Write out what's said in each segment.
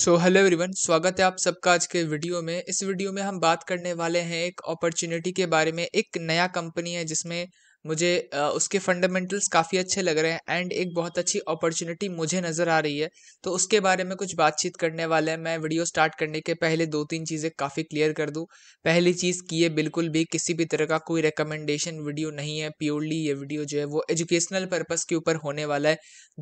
so hello everyone स्वागत है आप सबका आज के वीडियो में इस वीडियो में हम बात करने वाले हैं एक अपॉर्चुनिटी के बारे में एक नया कंपनी है जिसमें मुझे उसके फंडामेंटल्स काफ़ी अच्छे लग रहे हैं एंड एक बहुत अच्छी अपॉर्चुनिटी मुझे नज़र आ रही है तो उसके बारे में कुछ बातचीत करने वाले हैं मैं वीडियो स्टार्ट करने के पहले दो तीन चीज़ें काफ़ी क्लियर कर दूँ पहली चीज़ की ये बिल्कुल भी किसी भी तरह का कोई रिकमेंडेशन वीडियो नहीं है प्योरली ये वीडियो जो है वो एजुकेशनल पर्पज़ के ऊपर होने वाला है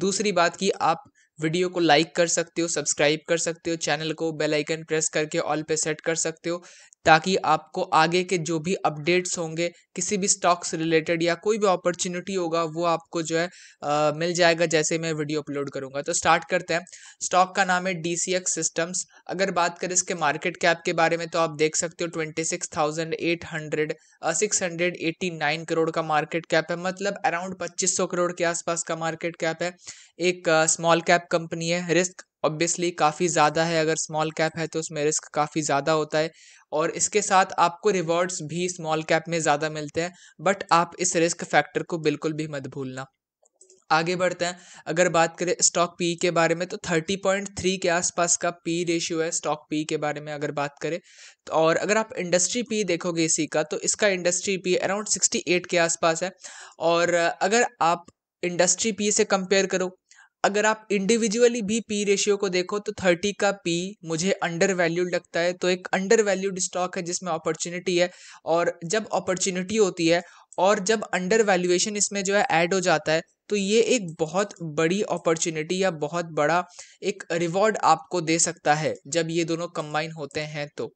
दूसरी बात की आप वीडियो को लाइक कर सकते हो सब्सक्राइब कर सकते हो चैनल को बेल आइकन प्रेस करके ऑल पे सेट कर सकते हो ताकि आपको आगे के जो भी अपडेट्स होंगे किसी भी स्टॉक्स रिलेटेड या कोई भी अपॉर्चुनिटी होगा वो आपको जो है आ, मिल जाएगा जैसे मैं वीडियो अपलोड करूंगा तो स्टार्ट करते हैं स्टॉक का नाम है डी सिस्टम्स अगर बात करें इसके मार्केट कैप के बारे में तो आप देख सकते हो twenty six thousand eight hundred six hundred eighty nine crore का मार्केट कैप है मतलब अराउंड पच्चीस सौ करोड़ के आसपास का मार्केट कैप है एक स्मॉल कैप कंपनी है रिस्क ऑब्वियसली काफ़ी ज़्यादा है अगर स्मॉल कैप है तो उसमें रिस्क काफ़ी ज़्यादा होता है और इसके साथ आपको रिवॉर्ड्स भी स्मॉल कैप में ज़्यादा मिलते हैं बट आप इस रिस्क फैक्टर को बिल्कुल भी मत भूलना आगे बढ़ते हैं अगर बात करें स्टॉक पी के बारे में तो थर्टी पॉइंट थ्री के आसपास का पी रेशियो है स्टॉक पी के बारे में अगर बात करें तो और अगर आप इंडस्ट्री पी देखोगे इसी का तो इसका industry P around sixty eight के आसपास है और अगर आप इंडस्ट्री पी से कंपेयर करो अगर आप इंडिविजुअली भी पी रेशियो को देखो तो थर्टी का पी मुझे अंडर वैल्यूड लगता है तो एक अंडर वैल्यूड स्टॉक है जिसमें अपॉर्चुनिटी है और जब अपॉर्चुनिटी होती है और जब अंडर वैल्यूएशन इसमें जो है ऐड हो जाता है तो ये एक बहुत बड़ी अपॉर्चुनिटी या बहुत बड़ा एक रिवॉर्ड आपको दे सकता है जब ये दोनों कंबाइन होते हैं तो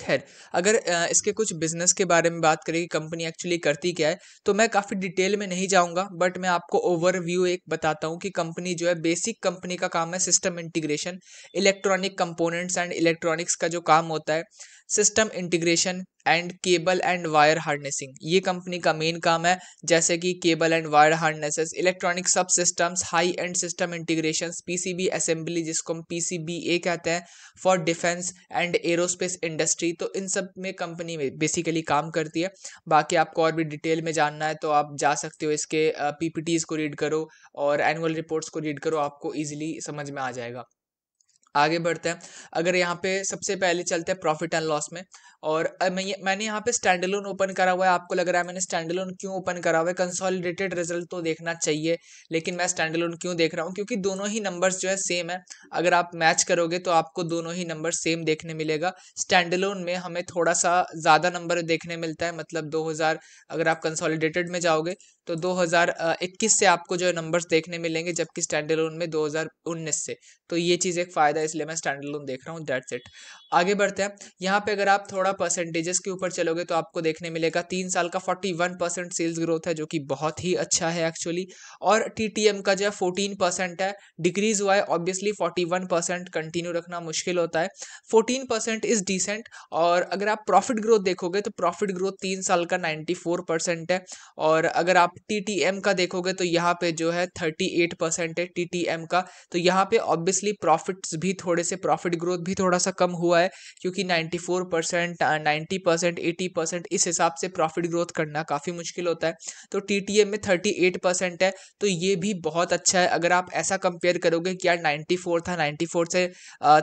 खैर अगर इसके कुछ बिजनेस के बारे में बात करें कि कंपनी एक्चुअली करती क्या है तो मैं काफ़ी डिटेल में नहीं जाऊँगा बट मैं आपको ओवरव्यू एक बताता हूँ कि कंपनी जो है बेसिक कंपनी का काम है system integration electronic components and electronics का जो काम होता है system integration and cable and wire harnessing ये कंपनी का मेन काम है जैसे कि cable and wire harnesses electronic sub systems high and system integration PCB assembly जिसको हम पीसीबीए कहते हैं for defence and aerospace industry तो इन सब में कंपनी में बेसिकली काम करती है बाकी आपको और भी डिटेल में जानना है तो आप जा सकते हो इसके पी को रीड करो और एनुअल रिपोर्ट्स को रीड करो आपको ईजिली समझ में आ जाएगा आगे बढ़ते हैं अगर यहाँ पे सबसे पहले चलते हैं प्रॉफिट एंड लॉस में और मैं ये मैंने यहाँ पे स्टैंड लोन ओपन करा हुआ है आपको लग रहा है मैंने स्टैंड लोन क्यों ओपन करा हुआ है कंसोलिडेटेड रिजल्ट तो देखना चाहिए लेकिन मैं स्टैंड लोन क्यों देख रहा हूँ क्योंकि दोनों ही नंबर्स जो है सेम है अगर आप मैच करोगे तो आपको दोनों ही नंबर सेम देखने मिलेगा स्टैंड लोन में हमें थोड़ा सा ज़्यादा नंबर देखने मिलता है मतलब दो अगर आप कंसोलिडेटेड में जाओगे तो दो से आपको जो नंबर देखने मिलेंगे जबकि स्टैंड लोन में दो से तो ये चीज़ एक फ़ायदा है इसलिए मैं स्टैंड लोन देख रहा हूँ डेट्स इट आगे बढ़ते हैं यहाँ पे अगर आप थोड़ा परसेंटेजेस के ऊपर चलोगे तो आपको देखने मिलेगा तीन साल का forty one percent sales growth है जो कि बहुत ही अच्छा है एक्चुअली और टी टी एम का जो है फोर्टीन परसेंट है डिक्रीज हुआ है obviously forty one percent continue रखना मुश्किल होता है फोर्टीन परसेंट इज़ डिसेंट और अगर आप प्रॉफिट ग्रोथ देखोगे तो प्रॉफिट ग्रोथ तीन साल का नाइन्टी फोर परसेंट है और अगर आप टी टी एम का देखोगे तो यहाँ पे जो है थर्टी एट परसेंट है टी टी एम का तो यहाँ पे ऑब्वियसली प्रॉफिट्स भी भी थोड़े से प्रॉफिट ग्रोथ भी थोड़ा सा कम हुआ है क्योंकि 94 percent ninety percent eighty percent इस हिसाब से प्रॉफिट ग्रोथ करना काफ़ी मुश्किल होता है तो टी में थर्टी एट परसेंट है तो ये भी बहुत अच्छा है अगर आप ऐसा कंपेयर करोगे कि यार नाइन्टी फोर था नाइन्टी फोर से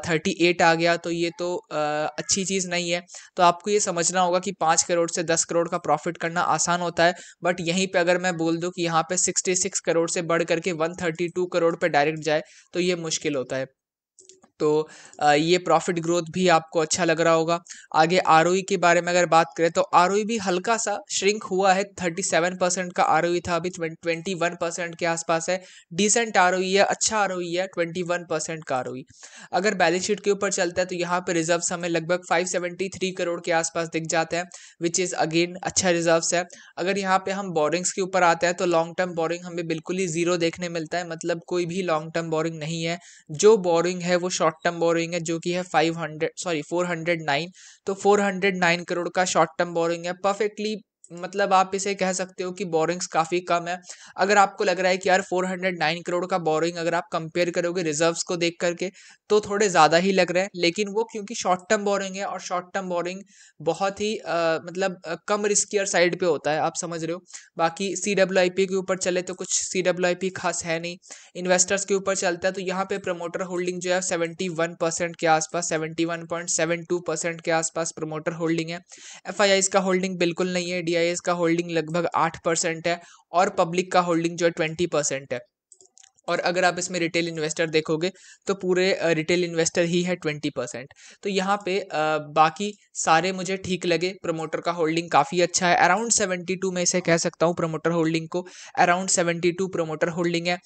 थर्टी एट आ गया तो ये तो आ, अच्छी चीज़ नहीं है तो आपको ये समझना होगा कि पाँच करोड़ से दस करोड़ का प्रॉफिट करना आसान होता है बट यहीं पर अगर मैं बोल दूँ कि यहाँ पर सिक्सटी सिक्स करोड़ से बढ़ करके वन थर्टी टू करोड़ पर डायरेक्ट जाए तो ये मुश्किल होता है तो ये प्रॉफिट ग्रोथ भी आपको अच्छा लग रहा होगा आगे आर e के बारे में अगर बात करें तो आर e भी हल्का सा श्रिंक हुआ है थर्टी सेवन परसेंट का आर e था अभी ट्वेंटी वन परसेंट के आसपास है डिसेंट आर है अच्छा आर है ट्वेंटी वन परसेंट का आर अगर बैलेंस शीट के ऊपर चलता है तो यहाँ पर रिजर्व हमें लगभग फाइव सेवेंटी थ्री करोड़ के आसपास दिख जाते हैं विच इज़ अगेन अच्छा रिजर्व है अगर यहाँ पे हम बोरिंग्स के ऊपर आते हैं तो लॉन्ग टर्म बोरिंग हमें बिल्कुल ही जीरो देखने मिलता है मतलब कोई भी लॉन्ग टर्म बोरिंग नहीं है जो बोरिंग है वो शॉर्ट शॉर्ट टर्म बोरोइंग है जो कि है five hundred sorry four hundred nine तो फोर हंड्रेड नाइन करोड़ का शॉर्ट टर्म बोरोइंग है परफेक्टली मतलब आप इसे कह सकते हो कि बोरिंग्स काफ़ी कम है अगर आपको लग रहा है कि यार 409 करोड़ का बोरिंग अगर आप कंपेयर करोगे रिजर्व्स को देख करके तो थोड़े ज़्यादा ही लग रहे हैं लेकिन वो क्योंकि शॉर्ट टर्म बोरिंग है और शॉर्ट टर्म बोरिंग बहुत ही आ, मतलब कम रिस्कियर साइड पे होता है आप समझ रहे हो बाकी सी डब्ल्यू आई पी के ऊपर चले तो कुछ सी डब्ल्यू आई पी खास है नहीं इन्वेस्टर्स के ऊपर चलता है तो यहाँ पे प्रमोटर होल्डिंग जो है सेवेंटी वन परसेंट के आसपास seventy one point seven two percent के आसपास प्रमोटर होल्डिंग है एफ आई आई का होल्डिंग बिल्कुल नहीं है डी सी का होल्डिंग लगभग आठ परसेंट है और पब्लिक का होल्डिंग जो है ट्वेंटी परसेंट है और अगर आप इसमें रिटेल इन्वेस्टर देखोगे तो पूरे रिटेल इन्वेस्टर ही है ट्वेंटी परसेंट तो यहाँ पे बाकी सारे मुझे ठीक लगे प्रमोटर का होल्डिंग काफ़ी अच्छा है अराउंड सेवेंटी टू मैं इसे कह सकता हूँ प्रमोटर होल्डिंग को around seventy two promoter holding है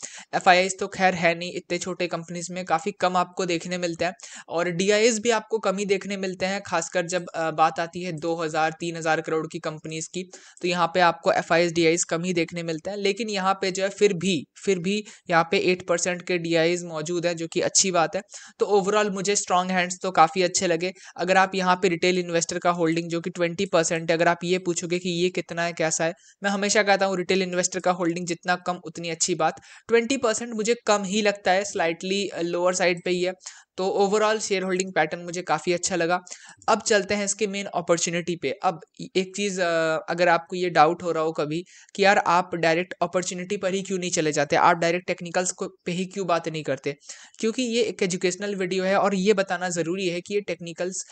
एफ तो खैर है नहीं इतने छोटे कंपनीज में काफ़ी कम आपको देखने मिलते हैं और डी भी आपको कम ही देखने मिलते हैं खासकर जब बात आती है दो हज़ार तीन हज़ार करोड़ की कंपनीज की तो यहाँ पर आपको एफ आई कम ही देखने मिलते हैं लेकिन यहाँ पर जो है फिर भी फिर भी यहाँ पे एट परसेंट के डी मौजूद हैं जो कि अच्छी बात है तो ओवरऑल मुझे स्ट्रॉन्ग हैंड्स तो काफ़ी अच्छे लगे अगर आप यहाँ पे रिटेल इन्वेस्टर का होल्डिंग जो कि ट्वेंटी परसेंट है अगर आप ये पूछोगे कि ये कितना है कैसा है मैं हमेशा कहता हूँ रिटेल इन्वेस्टर का होल्डिंग जितना कम उतनी अच्छी बात ट्वेंटी मुझे कम ही लगता है स्लाइटली लोअर साइड पर ही है तो ओवरऑल शेयर होल्डिंग पैटर्न मुझे काफ़ी अच्छा लगा अब चलते हैं इसके मेन अपॉर्चुनिटी पे अब एक चीज़ अगर आपको ये डाउट हो रहा हो कभी कि यार आप डायरेक्ट अपॉर्चुनिटी पर ही क्यों नहीं चले जाते आप डायरेक्ट टेक्निकल्स को पे ही क्यों बात नहीं करते क्योंकि ये एक एजुकेशनल वीडियो है और ये बताना ज़रूरी है कि ये टेक्निकल्स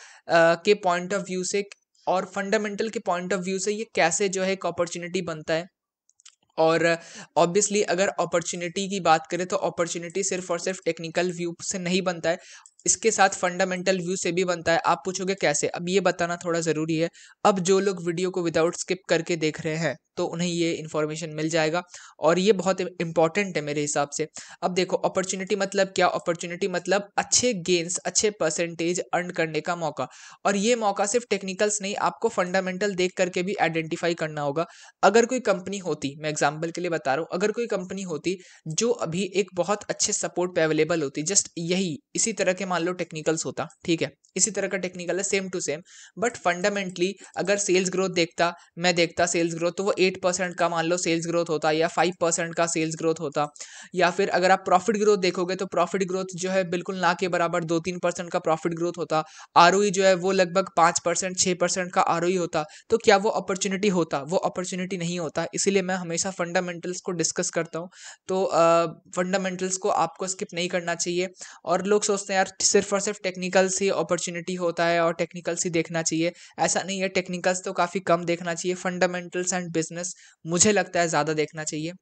के पॉइंट ऑफ व्यू से और फंडामेंटल के पॉइंट ऑफ व्यू से ये कैसे जो है एक अपॉर्चुनिटी बनता है और ऑब्वियसली अगर अपॉर्चुनिटी की बात करें तो अपॉर्चुनिटी सिर्फ और सिर्फ टेक्निकल व्यू से नहीं बनता है इसके साथ फंडामेंटल व्यू से भी बनता है आप पूछोगे कैसे अब ये बताना थोड़ा ज़रूरी है अब जो लोग वीडियो को विदाउट स्किप करके देख रहे हैं तो उन्हें ये इन्फॉर्मेशन मिल जाएगा और ये बहुत इंपॉर्टेंट है मेरे हिसाब से अब देखो अपॉर्चुनिटी मतलब क्या अपॉर्चुनिटी मतलब अच्छे गेंस अच्छे परसेंटेज अर्न करने का मौका और ये मौका सिर्फ टेक्निकल्स नहीं आपको फंडामेंटल देख करके भी आइडेंटिफाई करना होगा अगर कोई कंपनी होती मैं एग्जाम्पल के लिए बता रहा हूँ अगर कोई कंपनी होती जो अभी एक बहुत अच्छे सपोर्ट पर अवेलेबल होती जस्ट यही इसी तरह के मान लो टेक्निकल्स होता ठीक है इसी तरह का टेक्निकल है same to same but fundamentally अगर सेल्स ग्रोथ देखता मैं देखता सेल्स ग्रोथ तो वो एट परसेंट का मान लो सेल्स ग्रोथ होता या फाइव परसेंट का सेल्स ग्रोथ होता या फिर अगर आप प्रॉफिट ग्रोथ देखोगे तो प्रॉफिट ग्रोथ जो है बिल्कुल ना के बराबर दो तीन परसेंट का प्रॉफिट ग्रोथ होता आर e जो है वो लगभग पाँच परसेंट छः परसेंट का आर e होता तो क्या वो अपॉर्चुनिटी होता वो अपॉर्चुनिटी नहीं होता इसीलिए मैं हमेशा फंडामेंटल्स को डिस्कस करता हूँ तो फंडामेंटल्स को आपको स्किप नहीं करना चाहिए और लोग सोचते हैं यार सिर्फ और सिर्फ टेक्निकल से अपॉर्चुनिटी होता है और टेक्निकल से देखना चाहिए ऐसा नहीं है टेक्निकल्स तो काफ़ी कम देखना चाहिए फंडामेंटल्स एंड बिजनेस मुझे लगता है ज़्यादा देखना चाहिए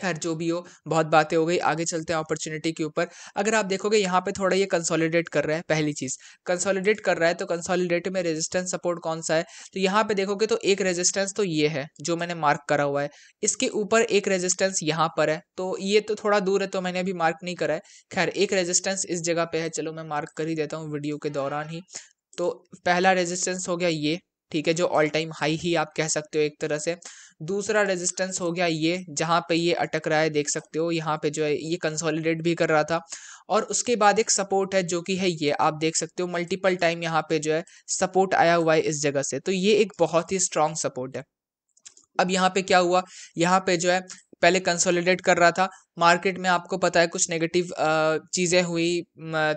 खैर जो भी हो बहुत बातें हो गई आगे चलते हैं अपॉर्चुनिटी के ऊपर अगर आप देखोगे यहाँ पे थोड़ा ये कंसोलिडेट कर रहा है पहली चीज़ कंसोलिडेट कर रहा है तो कंसोलिडेट में रेजिस्टेंस सपोर्ट कौन सा है तो यहाँ पे देखोगे तो एक रेजिस्टेंस तो ये है जो मैंने मार्क करा हुआ है इसके ऊपर एक रेजिस्टेंस यहाँ पर है तो ये तो थोड़ा दूर है तो मैंने अभी मार्क नहीं करा है खैर एक रेजिस्टेंस इस जगह पर है चलो मैं मार्क कर ही देता हूँ वीडियो के दौरान ही तो पहला रेजिस्टेंस हो गया ये ठीक है जो ऑल टाइम हाई ही आप कह सकते हो एक तरह से दूसरा रेजिस्टेंस हो गया ये जहाँ पे ये अटक रहा है देख सकते हो यहाँ पे जो है ये कंसोलिडेट भी कर रहा था और उसके बाद एक सपोर्ट है जो कि है ये आप देख सकते हो मल्टीपल टाइम यहाँ पे जो है सपोर्ट आया हुआ है इस जगह से तो ये एक बहुत ही स्ट्रांग सपोर्ट है अब यहाँ पे क्या हुआ यहाँ पे जो है पहले कंसोलिडेट कर रहा था मार्केट में आपको पता है कुछ नेगेटिव चीज़ें हुई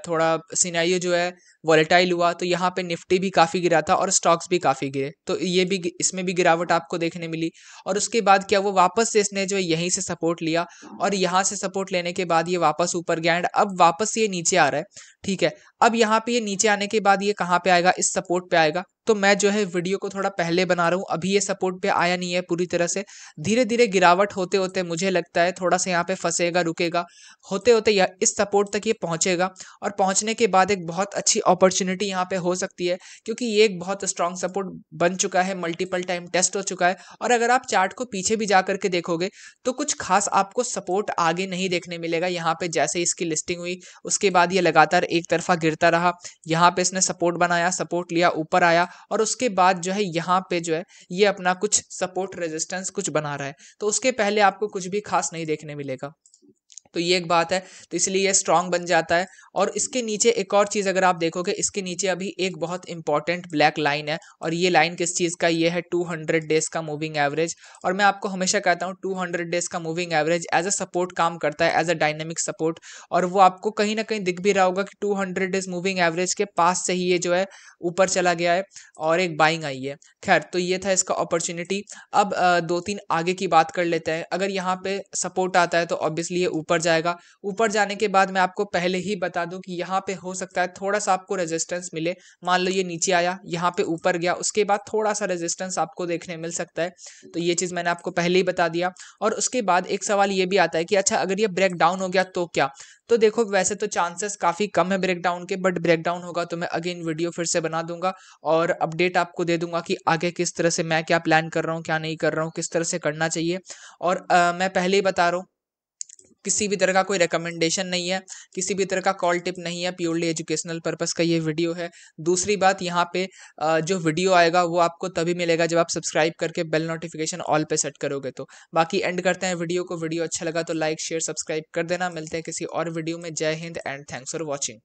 थोड़ा सिनाइयो जो है वॉलेटाइल हुआ तो यहाँ पे निफ्टी भी काफ़ी गिरा था और स्टॉक्स भी काफ़ी गिरे तो ये भी इसमें भी गिरावट आपको देखने मिली और उसके बाद क्या वो वापस से इसने जो यहीं से सपोर्ट लिया और यहाँ से सपोर्ट लेने के बाद ये वापस ऊपर गया एंड अब वापस ये नीचे आ रहा है ठीक है अब यहाँ पे ये नीचे आने के बाद ये कहाँ पे आएगा इस सपोर्ट पे आएगा दोस्तों मैं जो है वीडियो को थोड़ा पहले बना रहा हूँ अभी ये सपोर्ट पे आया नहीं है पूरी तरह से धीरे धीरे गिरावट होते होते मुझे लगता है थोड़ा सा यहाँ पे फंसेगा रुकेगा होते होते या इस सपोर्ट तक ये पहुँचेगा और पहुँचने के बाद एक बहुत अच्छी अपॉर्चुनिटी यहाँ पे हो सकती है क्योंकि ये एक बहुत स्ट्रांग सपोर्ट बन चुका है मल्टीपल टाइम टेस्ट हो चुका है और अगर आप चार्ट को पीछे भी जा करके देखोगे तो कुछ खास आपको सपोर्ट आगे नहीं देखने मिलेगा यहाँ पे जैसे इसकी लिस्टिंग हुई उसके बाद ये लगातार एक तरफा गिरता रहा यहाँ पे इसने सपोर्ट बनाया सपोर्ट लिया ऊपर आया और उसके बाद जो है यहाँ पे जो है ये अपना कुछ सपोर्ट रेजिस्टेंस कुछ बना रहा है तो उसके पहले आपको कुछ भी खास नहीं देखने मिलेगा तो ये एक बात है तो इसलिए ये स्ट्रांग बन जाता है और इसके नीचे एक और चीज़ अगर आप देखोगे इसके नीचे अभी एक बहुत इंपॉर्टेंट ब्लैक लाइन है और ये लाइन किस चीज़ का ये है 200 डेज का मूविंग एवरेज और मैं आपको हमेशा कहता हूँ 200 डेज का moving average as a support काम करता है एज अ डायनेमिक सपोर्ट और वो आपको कहीं ना कहीं दिख भी रहा होगा कि टू डेज मूविंग एवरेज के पास से ही ये जो है ऊपर चला गया है और एक बाइंग आई है खैर तो ये था इसका अपॉर्चुनिटी अब दो तीन आगे की बात कर लेते हैं अगर यहाँ पे सपोर्ट आता है तो ऑब्वियसली ये ऊपर जाएगा ऊपर जाने के बाद मैं आपको पहले ही बता दूं कि यहाँ पे हो सकता है थोड़ा सा आपको रेजिस्टेंस मिले मान लो ये नीचे आया यहाँ पे ऊपर गया उसके बाद थोड़ा सा रेजिस्टेंस आपको देखने मिल सकता है तो ये चीज़ मैंने आपको पहले ही बता दिया और उसके बाद एक सवाल ये भी आता है कि अच्छा अगर ये ब्रेक डाउन हो गया तो क्या तो देखो वैसे तो चांसेस काफ़ी कम है ब्रेकडाउन के बट ब्रेकडाउन होगा तो मैं अगेन वीडियो फिर से बना दूंगा और अपडेट आपको दे दूंगा कि आगे किस तरह से मैं क्या प्लान कर रहा हूँ क्या नहीं कर रहा हूँ किस तरह से करना चाहिए और आ, मैं पहले ही बता रहा हूँ किसी भी तरह का कोई रिकमेंडेशन नहीं है किसी भी तरह का कॉल टिप नहीं है प्योरली एजुकेशनल पर्पज़ का ये वीडियो है दूसरी बात यहाँ पे जो वीडियो आएगा वो आपको तभी मिलेगा जब आप सब्सक्राइब करके बेल नोटिफिकेशन ऑल पे सेट करोगे तो बाकी एंड करते हैं वीडियो को वीडियो अच्छा लगा तो लाइक शेयर सब्सक्राइब कर देना मिलते हैं किसी और वीडियो में जय हिंद एंड थैंक्स फॉर वॉचिंग